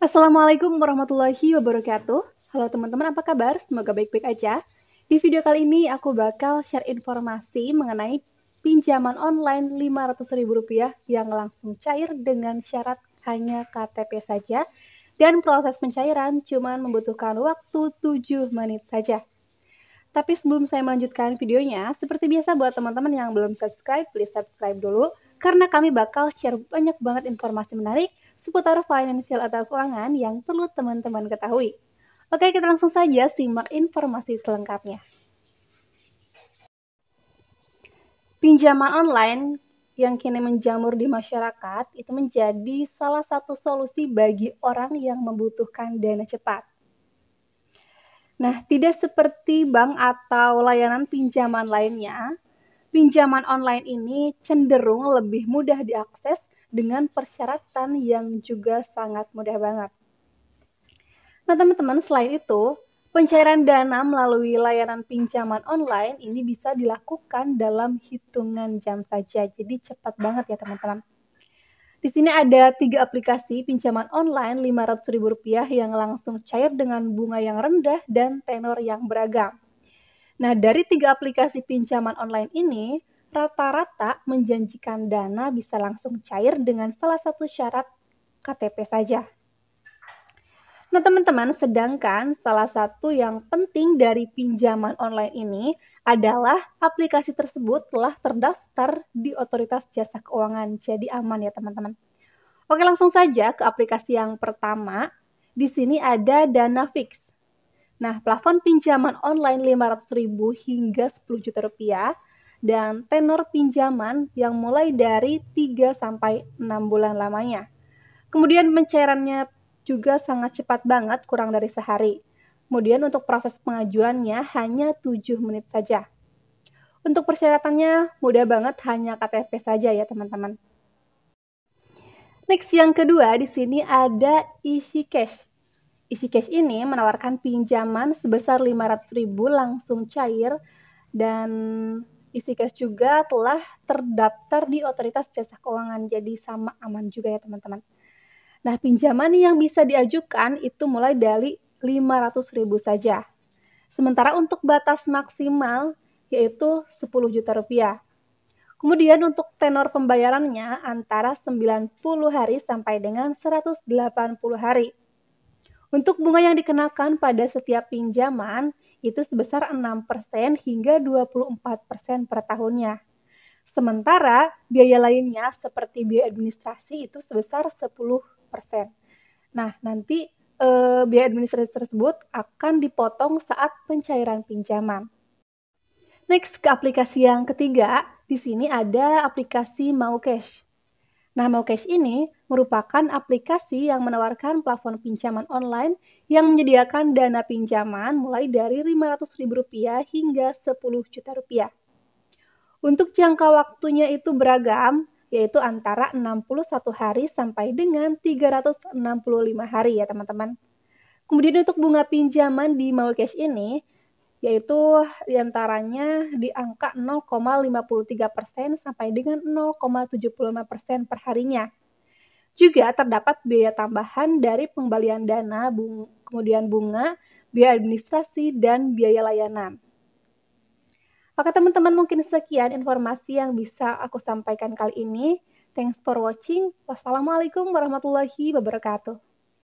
Assalamualaikum warahmatullahi wabarakatuh. Halo teman-teman, apa kabar? Semoga baik-baik aja. Di video kali ini aku bakal share informasi mengenai pinjaman online Rp500.000 yang langsung cair dengan syarat hanya KTP saja dan proses pencairan cuma membutuhkan waktu 7 menit saja. Tapi sebelum saya melanjutkan videonya, seperti biasa buat teman-teman yang belum subscribe, please subscribe dulu karena kami bakal share banyak banget informasi menarik seputar financial atau keuangan yang perlu teman-teman ketahui. Oke, kita langsung saja simak informasi selengkapnya. Pinjaman online yang kini menjamur di masyarakat itu menjadi salah satu solusi bagi orang yang membutuhkan dana cepat. Nah, tidak seperti bank atau layanan pinjaman lainnya, pinjaman online ini cenderung lebih mudah diakses dengan persyaratan yang juga sangat mudah banget. Nah, teman-teman, selain itu, pencairan dana melalui layanan pinjaman online ini bisa dilakukan dalam hitungan jam saja. Jadi cepat banget ya, teman-teman. Di sini ada tiga aplikasi pinjaman online Rp500.000 yang langsung cair dengan bunga yang rendah dan tenor yang beragam. Nah, dari tiga aplikasi pinjaman online ini, rata-rata menjanjikan dana bisa langsung cair dengan salah satu syarat KTP saja. Nah, teman-teman, sedangkan salah satu yang penting dari pinjaman online ini adalah aplikasi tersebut telah terdaftar di Otoritas Jasa Keuangan. Jadi aman ya, teman-teman. Oke, langsung saja ke aplikasi yang pertama. Di sini ada Dana Fix. Nah, plafon pinjaman online 500.000 hingga 10 juta rupiah dan tenor pinjaman yang mulai dari 3 sampai 6 bulan lamanya. Kemudian pencairannya juga sangat cepat banget, kurang dari sehari. Kemudian untuk proses pengajuannya hanya 7 menit saja. Untuk persyaratannya mudah banget, hanya KTP saja ya teman-teman. Next yang kedua di sini ada isi cash. Isi cash ini menawarkan pinjaman sebesar 500.000 langsung cair dan Istiqas juga telah terdaftar di Otoritas Jasa Keuangan, jadi sama aman juga ya teman-teman. Nah, pinjaman yang bisa diajukan itu mulai dari ribu saja. Sementara untuk batas maksimal yaitu 10 juta rupiah. Kemudian untuk tenor pembayarannya antara 90 hari sampai dengan 180 hari. Untuk bunga yang dikenakan pada setiap pinjaman itu sebesar 6% hingga 24% per tahunnya. Sementara biaya lainnya seperti biaya administrasi itu sebesar 10%. Nah, nanti e, biaya administrasi tersebut akan dipotong saat pencairan pinjaman. Next ke aplikasi yang ketiga, di sini ada aplikasi Mau Cash. Nah, Cash ini merupakan aplikasi yang menawarkan plafon pinjaman online yang menyediakan dana pinjaman mulai dari Rp500.000 hingga Rp10 juta. Rupiah. Untuk jangka waktunya itu beragam, yaitu antara 61 hari sampai dengan 365 hari ya teman-teman. Kemudian untuk bunga pinjaman di Mau ini yaitu diantaranya di angka 0,53 persen sampai dengan 0,75 persen perharinya. Juga terdapat biaya tambahan dari pengembalian dana, bunga, kemudian bunga, biaya administrasi, dan biaya layanan. Oke teman-teman mungkin sekian informasi yang bisa aku sampaikan kali ini. Thanks for watching. Wassalamualaikum warahmatullahi wabarakatuh.